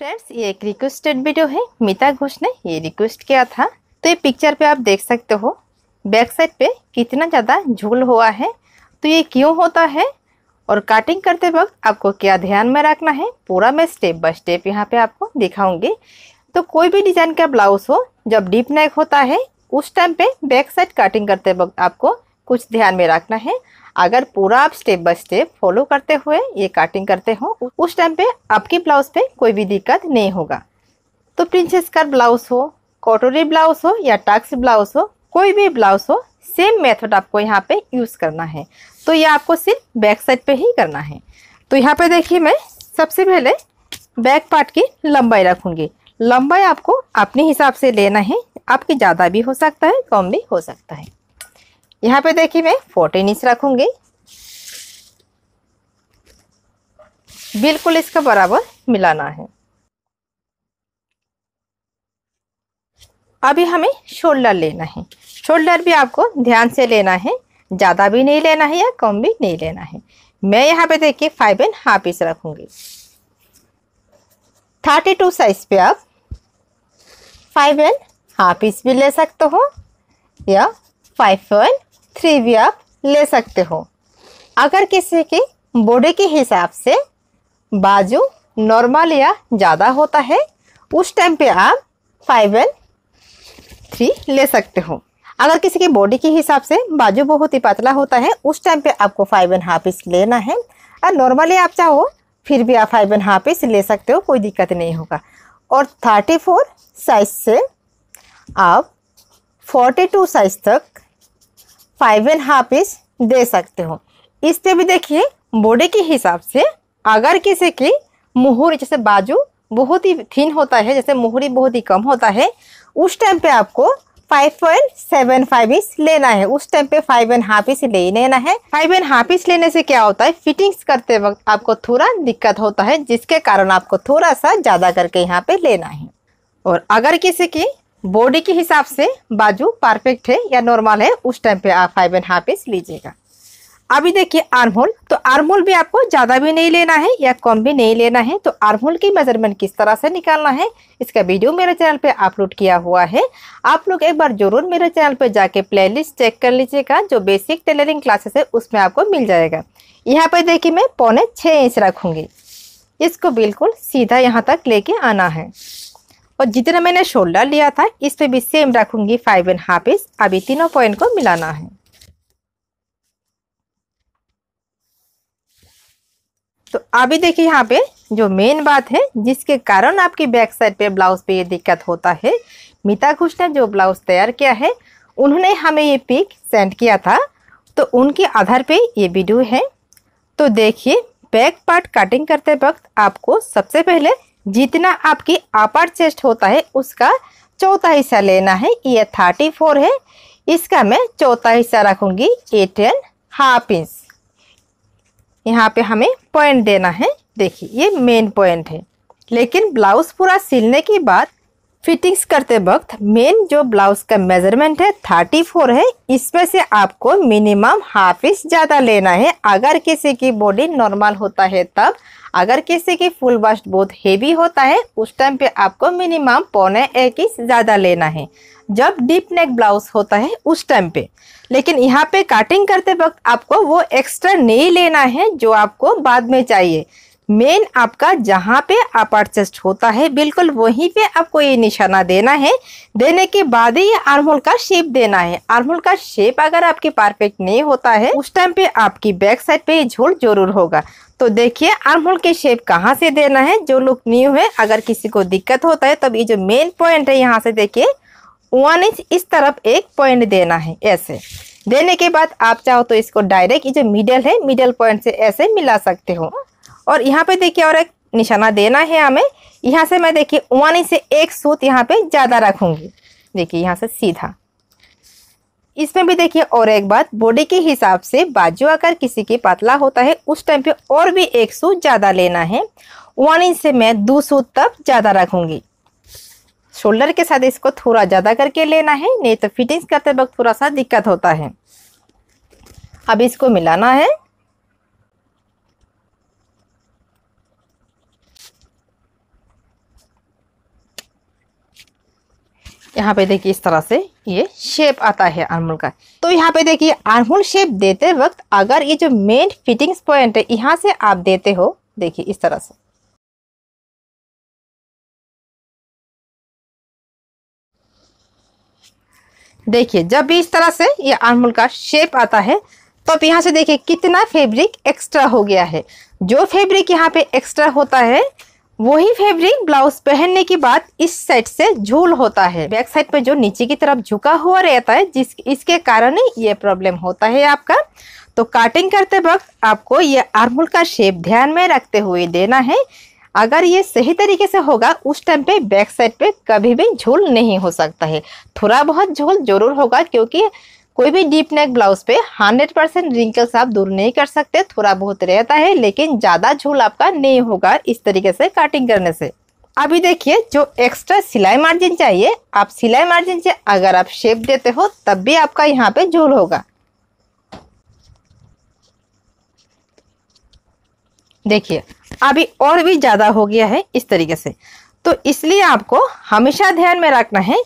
friends ये एक requested video है मिता घोष ने ये रिक्वेस्ट किया था तो ये पिक्चर पे आप देख सकते हो बैक साइड पे कितना ज़्यादा झूल हुआ है तो ये क्यों होता है और कटिंग करते वक्त आपको क्या ध्यान में रखना है पूरा मैं स्टेप बाय स्टेप यहाँ पे आपको दिखाऊंगी तो कोई भी डिजाइन का ब्लाउज हो जब डीप नेक होता है उस टाइम पे बैक साइड कटिंग करते वक्त आपको कुछ ध्यान में रखना है अगर पूरा आप स्टेप बाय स्टेप फॉलो करते हुए ये कटिंग करते हो उस टाइम पे आपकी ब्लाउज पे कोई भी दिक्कत नहीं होगा तो प्रिंसेस का ब्लाउज हो कॉटोरी ब्लाउज हो या टक्स ब्लाउज हो कोई भी ब्लाउज हो सेम मेथड आपको यहाँ पे यूज़ करना है तो ये आपको सिर्फ बैक साइड पे ही करना है तो यहाँ पे देखिए मैं सबसे पहले बैक पार्ट की लंबाई रखूँगी लंबाई आपको अपने हिसाब से लेना है आपके ज़्यादा भी हो सकता है कम भी हो सकता है यहाँ पे देखिए मैं फोर्टीन इंच रखूँगी बिल्कुल इसका बराबर मिलाना है अभी हमें शोल्डर लेना है शोल्डर भी आपको ध्यान से लेना है ज़्यादा भी नहीं लेना है या कम भी नहीं लेना है मैं यहाँ पे देखिए फाइव एंड हाफ इंच रखूँगी थर्टी टू साइज पे आप फाइव एंड हाफ इंच भी ले सकते हो या फाइव एंड थ्री भी आप ले सकते हो अगर किसी की बॉडी के हिसाब से बाजू नॉर्मल या ज़्यादा होता है उस टाइम पे आप फाइव एंड थ्री ले सकते हो अगर किसी की बॉडी के हिसाब से बाजू बहुत ही पतला होता है उस टाइम पे आपको फाइव एंड हाफ इंच लेना है और नॉर्मली आप चाहो फिर भी आप फाइव एंड हाफ इंच ले सकते हो कोई दिक्कत नहीं होगा और थर्टी फोर साइज से आप फोर्टी टू साइज तक फाइव एंड हाफ इंच दे सकते हो इससे भी देखिए बॉडी के हिसाब से अगर किसी की मुहूर जैसे बाजू बहुत ही थिन होता है जैसे मुहरी बहुत ही कम होता है उस टाइम पे आपको five point seven five inch लेना है उस टाइम पे फाइव एंड हाफ इंच ले लेना है फाइव एंड हाफ इंच लेने से क्या होता है फिटिंग्स करते वक्त आपको थोड़ा दिक्कत होता है जिसके कारण आपको थोड़ा सा ज्यादा करके यहाँ पे लेना है और अगर किसी की बॉडी के हिसाब से बाजू परफेक्ट है या नॉर्मल है उस टाइम पे आप फाइव एंड हाफ इंच लीजिएगा अभी देखिए आर्म होल तो आर्म होल भी आपको ज़्यादा भी नहीं लेना है या कम भी नहीं लेना है तो आर्म होल की मेजरमेंट किस तरह से निकालना है इसका वीडियो मेरे चैनल पे अपलोड किया हुआ है आप लोग एक बार जरूर मेरे चैनल पे जाके प्लेलिस्ट चेक कर लीजिएगा जो बेसिक टेलरिंग क्लासेस है उसमें आपको मिल जाएगा यहाँ पर देखिए मैं पौने छः इंच रखूँगी इसको बिल्कुल सीधा यहाँ तक लेके आना है और जितना मैंने शोल्डर लिया था इस पे भी सेम रखूंगी फाइव एंड हाफ इंच अभी तीनों पॉइंट को मिलाना है तो अभी देखिए यहाँ पे जो मेन बात है जिसके कारण आपकी बैक साइड पे ब्लाउज पे ये दिक्कत होता है मिता घुष ने जो ब्लाउज तैयार किया है उन्होंने हमें ये पिक सेंड किया था तो उनके आधार पे ये वीडियो है तो देखिए बैक पार्ट कटिंग करते वक्त आपको सबसे पहले जितना आपकी अपर चेस्ट होता है उसका चौथा हिस्सा लेना है ये थर्टी फोर है इसका मैं चौथा हिस्सा रखूँगी एट एंड हाफ इंच यहाँ पे हमें पॉइंट देना है देखिए ये मेन पॉइंट है लेकिन ब्लाउज पूरा सिलने के बाद फिटिंग्स करते वक्त मेन जो ब्लाउज का मेजरमेंट है 34 है इसमें से आपको मिनिमम हाफ इंच ज़्यादा लेना है अगर किसी की बॉडी नॉर्मल होता है तब अगर किसी की फुल बस्ट बहुत हेवी होता है उस टाइम पे आपको मिनिमम पौने एक इंच ज़्यादा लेना है जब डीप नेक ब्लाउज होता है उस टाइम पे लेकिन यहाँ पे कटिंग करते वक्त आपको वो एक्स्ट्रा नहीं लेना है जो आपको बाद में चाहिए मेन आपका जहाँ पे अपर चेस्ट होता है बिल्कुल वहीं पे आपको ये निशाना देना है देने के बाद ही ये आर्मोल का शेप देना है आर्मोल का शेप अगर आपके परफेक्ट नहीं होता है उस टाइम पे आपकी बैक साइड पे झोल जरूर होगा तो देखिए आर्मोल के शेप कहाँ से देना है जो लुक न्यू है अगर किसी को दिक्कत होता है तब ये जो मेन पॉइंट है यहाँ से देखिए वन इंच इस तरफ एक पॉइंट देना है ऐसे देने के बाद आप चाहो तो इसको डायरेक्ट ये जो मिडल है मिडल पॉइंट से ऐसे मिला सकते हो और यहाँ पे देखिए और एक निशाना देना है हमें यहाँ से मैं देखिए वन से एक सूत यहाँ पे ज़्यादा रखूँगी देखिए यहाँ से सीधा इसमें भी देखिए और एक बात बॉडी के हिसाब से बाजू अगर किसी के पतला होता है उस टाइम पे और भी एक सूत ज़्यादा लेना है वन से मैं दो सूत तक ज़्यादा रखूँगी शोल्डर के साथ इसको थोड़ा ज़्यादा करके लेना है नहीं तो फिटिंग्स करते वक्त थोड़ा सा दिक्कत होता है अब इसको मिलाना है यहाँ पे देखिए इस तरह से ये शेप आता है आर्मोल का तो यहाँ पे देखिए आर्मोल शेप देते वक्त अगर ये जो मेन फिटिंग्स पॉइंट है यहाँ से आप देते हो देखिए इस तरह से देखिए जब भी इस तरह से ये आर्मोल का शेप आता है तो आप यहाँ से देखिए कितना फैब्रिक एक्स्ट्रा हो गया है जो फैब्रिक यहाँ पे एक्स्ट्रा होता है वही फैब्रिक ब्लाउज पहनने के बाद इस साइड से झूल होता है बैक साइड पर जो नीचे की तरफ झुका हुआ रहता है जिस इसके कारण ही ये प्रॉब्लम होता है आपका तो काटिंग करते वक्त आपको ये आर्मुल का शेप ध्यान में रखते हुए देना है अगर ये सही तरीके से होगा उस टाइम पे बैक साइड पे कभी भी झूल नहीं हो सकता है थोड़ा बहुत झूल जरूर होगा क्योंकि कोई भी डीप नेक ब्लाउज पे 100 परसेंट रिंकल्स आप दूर नहीं कर सकते थोड़ा बहुत रहता है लेकिन ज़्यादा झूल आपका नहीं होगा इस तरीके से कटिंग करने से अभी देखिए जो एक्स्ट्रा सिलाई मार्जिन चाहिए आप सिलाई मार्जिन से अगर आप शेप देते हो तब भी आपका यहाँ पे झूल होगा देखिए अभी और भी ज़्यादा हो गया है इस तरीके से तो इसलिए आपको हमेशा ध्यान में रखना है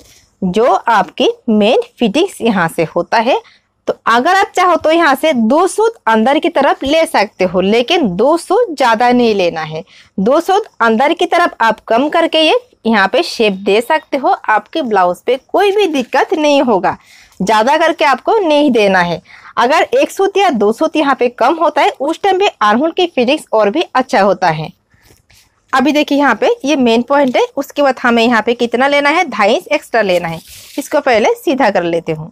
जो आपकी मेन फिटिंग्स यहाँ से होता है तो अगर आप चाहो तो यहाँ से दो सूत अंदर की तरफ ले सकते हो लेकिन दो सूत ज़्यादा नहीं लेना है दो सूत अंदर की तरफ आप कम करके ये यहाँ पे शेप दे सकते हो आपके ब्लाउज पे कोई भी दिक्कत नहीं होगा ज़्यादा करके आपको नहीं देना है अगर एक सूत या दो सूत यहाँ पे कम होता है उस टाइम पे आरहुल की फिटिंग्स और भी अच्छा होता है अभी देखिए यहाँ पे ये मेन पॉइंट है उसके बाद हमें यहाँ पे कितना लेना है ढाई इंच एक्स्ट्रा लेना है इसको पहले सीधा कर लेते हूँ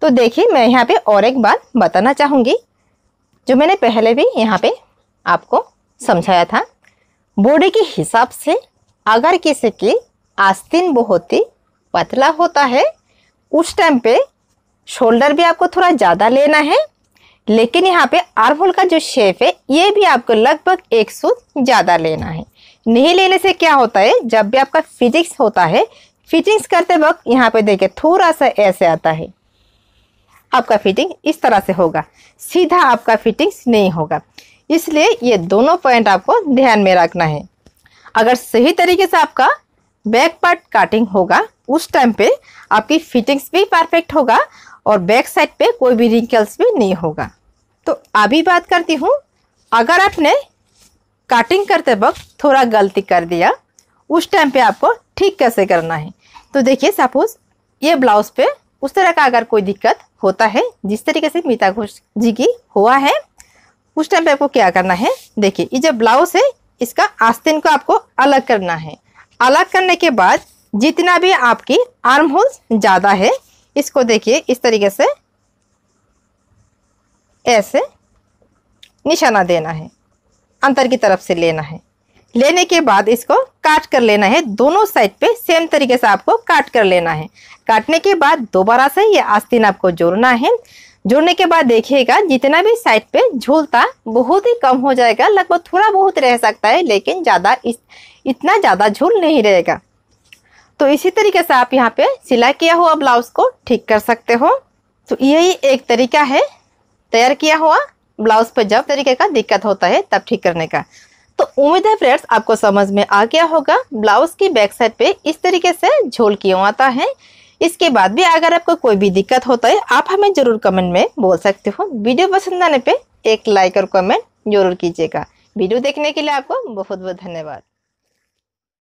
तो देखिए मैं यहाँ पे और एक बार बताना चाहूँगी जो मैंने पहले भी यहाँ पे आपको समझाया था बॉडी के हिसाब से अगर किसी की आस्तीन बहुत ही पतला होता है उस टाइम पे शोल्डर भी आपको थोड़ा ज़्यादा लेना है लेकिन यहाँ पे आरफुल का जो शेप है ये भी आपको लगभग एक सूत ज़्यादा लेना है नहीं लेने से क्या होता है जब भी आपका फिजिक्स होता है फिटिंग्स करते वक्त यहाँ पे देखिए थोड़ा सा ऐसे आता है आपका फिटिंग इस तरह से होगा सीधा आपका फिटिंग्स नहीं होगा इसलिए ये दोनों पॉइंट आपको ध्यान में रखना है अगर सही तरीके से आपका बैक पार्ट काटिंग होगा उस टाइम पे आपकी फिटिंग्स भी परफेक्ट होगा और बैक साइड पे कोई भी रिंकल्स भी नहीं होगा तो अभी बात करती हूँ अगर आपने काटिंग करते वक्त थोड़ा गलती कर दिया उस टाइम पे आपको ठीक कैसे करना है तो देखिए सपोज ये ब्लाउज पे उस तरह का अगर कोई दिक्कत होता है जिस तरीके से मीता घोष जी की हुआ है उस टाइम पे आपको क्या करना है देखिए ये जो ब्लाउज है इसका आस्तीन को आपको अलग करना है अलग करने के बाद जितना भी आपकी आर्म होल्स ज़्यादा है इसको देखिए इस तरीके से ऐसे निशाना देना है अंतर की तरफ से लेना है लेने के बाद इसको काट कर लेना है दोनों साइड पे सेम तरीके से आपको काट कर लेना है काटने के बाद दोबारा से ये आस्तीन आपको जोड़ना है जोड़ने के बाद देखिएगा जितना भी साइड पे झूलता बहुत ही कम हो जाएगा लगभग थोड़ा बहुत रह सकता है लेकिन ज़्यादा इतना ज़्यादा झूल नहीं रहेगा तो इसी तरीके से आप यहाँ पे सिलाई किया हुआ ब्लाउज को ठीक कर सकते हो तो यही एक तरीका है तैयार किया हुआ ब्लाउज पर जब तरीके का दिक्कत होता है तब ठीक करने का तो उम्मीद है फ्रेंड्स आपको समझ में आ गया होगा ब्लाउज की बैक साइड पे इस तरीके से झोल क्यों आता है इसके बाद भी अगर आपको कोई भी दिक्कत होता है आप हमें जरूर कमेंट में बोल सकते हो वीडियो पसंद आने पे एक लाइक और कमेंट जरूर कीजिएगा वीडियो देखने के लिए आपको बहुत बहुत धन्यवाद